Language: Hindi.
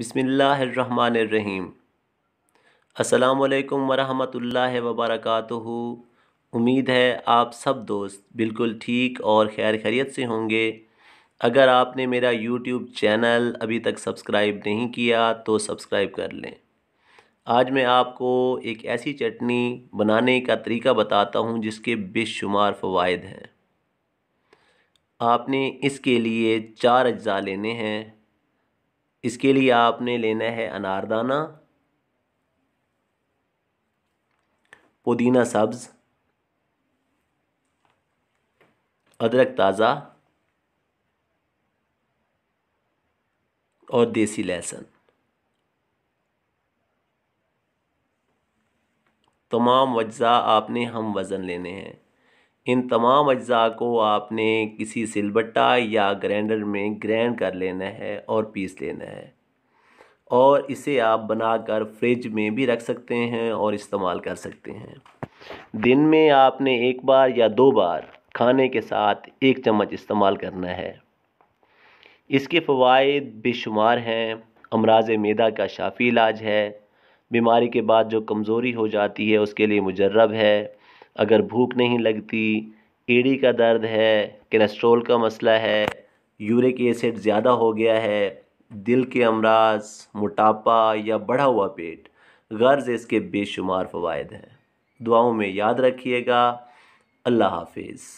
बिसमीम् अल्लाम वरहमतुल्लाह वबरकत उम्मीद है आप सब दोस्त बिल्कुल ठीक और खैर खैरियत से होंगे अगर आपने मेरा यूट्यूब चैनल अभी तक सब्सक्राइब नहीं किया तो सब्सक्राइब कर लें आज मैं आपको एक ऐसी चटनी बनाने का तरीका बताता हूँ जिसके बेशुमार फ़वाद हैं आपने इसके लिए चार अज्जा लेने हैं इसके लिए आपने लेना है अनारदाना पुदीना सब्ज़ अदरक ताज़ा और देसी लहसुन तमाम अज्जा आपने हम वज़न लेने हैं इन तमाम अज्जा को आपने किसी सिलबट्टा या ग्राइंडर में ग्रैंड कर लेना है और पीस लेना है और इसे आप बनाकर फ्रिज में भी रख सकते हैं और इस्तेमाल कर सकते हैं दिन में आपने एक बार या दो बार खाने के साथ एक चम्मच इस्तेमाल करना है इसके फ़वाद बेशुमार हैं अमराज मैदा का शाफी इलाज है बीमारी के बाद जो कमज़ोरी हो जाती है उसके लिए मुजरब है अगर भूख नहीं लगती एड़ी का दर्द है कोलेस्ट्रॉल का मसला है यूरिक एसिड ज़्यादा हो गया है दिल के अमराज मोटापा या बढ़ा हुआ पेट गर्ज इसके बेशुमार फ़वाद हैं दुआओं में याद रखिएगा अल्लाह हाफिज़